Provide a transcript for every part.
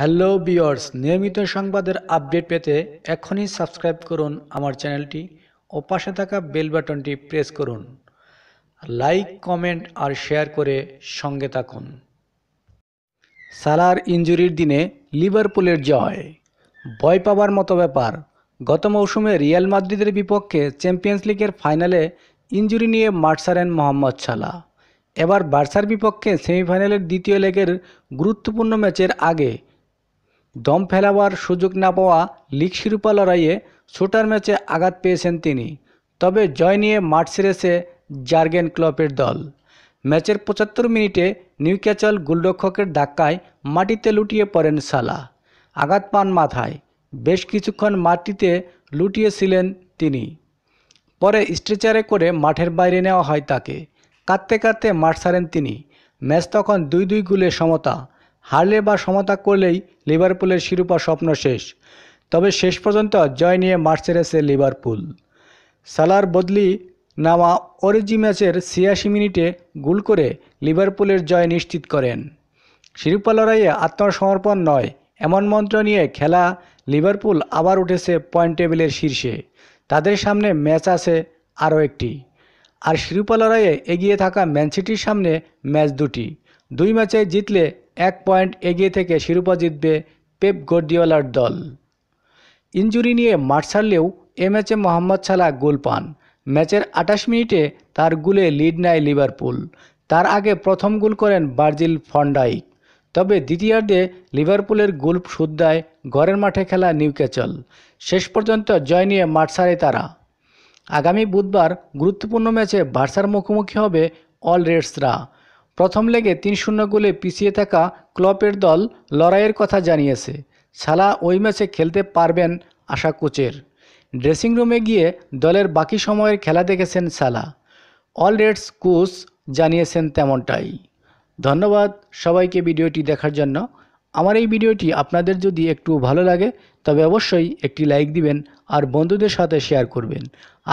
hello বিয়ার্স নিয়মিত সংবাদের update পেতে এখনই সাবস্ক্রাইব করুন আমার চ্যানেলটি ও পাশে থাকা বেল বাটনটি প্রেস করুন লাইক কমেন্ট আর শেয়ার করে সঙ্গে থাকুন সালার ইঞ্জুরির দিনে লিভারপুলের জয় ভয় পাবার মতো ব্যাপার গত মৌসুমে রিয়াল মাদ্রিদের বিপক্ষে চ্যাম্পিয়ন্স লিগের ফাইনালে ইঞ্জুরি নিয়ে মাঠ সারেন মোহাম্মদ সালা এবার বার্সার বিপক্ষে সেমিফাইনালের দ্বিতীয় লেগের গুরুত্বপূর্ণ ম্যাচের আগে দম ফেলাবার সুযোগ না পাওয়া লিগ শিরোপা লড়াইয়ে শুটার ম্যাচে আঘাত পেয়েছেন তিনি তবে জয় নিয়ে মাঠ সেরেছে জার্গেন ক্লপের দল ম্যাচের পঁচাত্তর মিনিটে নিউক্যাচল গোলরক্ষকের ধাক্কায় মাটিতে লুটিয়ে পড়েন সালা আঘাত পান মাথায় বেশ কিছুক্ষণ মাটিতে লুটিয়েছিলেন তিনি পরে স্ট্রেচারে করে মাঠের বাইরে নেওয়া হয় তাকে কাঁদতে কাঁদতে মাঠ সারেন তিনি ম্যাচ তখন দুই দুই গোলে সমতা হারলে বা সমতা করলেই লিভারপুলের শিরোপা স্বপ্ন শেষ তবে শেষ পর্যন্ত জয় নিয়ে মাঠ লিভারপুল সালার বদলি নামা অরিজি ম্যাচের ছিয়াশি মিনিটে গোল করে লিভারপুলের জয় নিশ্চিত করেন শিরোপা লড়াইয়ে আত্মসমর্পণ নয় এমন মন্ত্র নিয়ে খেলা লিভারপুল আবার উঠেছে পয়েন্ট টেবিলের শীর্ষে তাদের সামনে ম্যাচ আছে আরও একটি আর শিরোপা লড়াইয়ে এগিয়ে থাকা ম্যানসিটির সামনে ম্যাচ দুটি দুই ম্যাচে জিতলে এক পয়েন্ট এগিয়ে থেকে শিরোপা জিতবে পেপ গর্ডিওয়ালার দল ইঞ্জুরি নিয়ে মাঠ ছাড়লেও এ ম্যাচে মোহাম্মদ সালা গোল পান ম্যাচের আটাশ মিনিটে তার গুলে লিড নেয় লিভারপুল তার আগে প্রথম গোল করেন বার্জিল ফন্ডাইক তবে দ্বিতীয়ার্ধে লিভারপুলের গোল শুদ্ধায় ঘরের মাঠে খেলা নিউক্যাচল শেষ পর্যন্ত জয় নিয়ে মাঠ ছাড়ে তারা আগামী বুধবার গুরুত্বপূর্ণ ম্যাচে বার্সার মুখোমুখি হবে অল রেডসরা প্রথম লেগে তিন শূন্য গোলে পিছিয়ে থাকা ক্লপের দল লড়াইয়ের কথা জানিয়েছে সালা ওই ম্যাচে খেলতে পারবেন আশা কোচের ড্রেসিং রুমে গিয়ে দলের বাকি সময়ের খেলা দেখেছেন সালা অলরেডস কোচ জানিয়েছেন তেমনটাই ধন্যবাদ সবাইকে ভিডিওটি দেখার জন্য আমার এই ভিডিওটি আপনাদের যদি একটু ভালো লাগে তবে অবশ্যই একটি লাইক দিবেন আর বন্ধুদের সাথে শেয়ার করবেন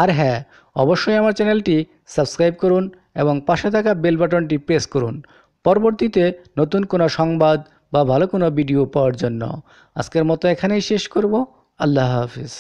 আর হ্যাঁ অবশ্যই আমার চ্যানেলটি সাবস্ক্রাইব করুন এবং পাশে থাকা বেল বাটনটি প্রেস করুন পরবর্তীতে নতুন কোনো সংবাদ বা ভালো কোনো ভিডিও পাওয়ার জন্য আজকের মতো এখানেই শেষ করব আল্লাহ হাফিজ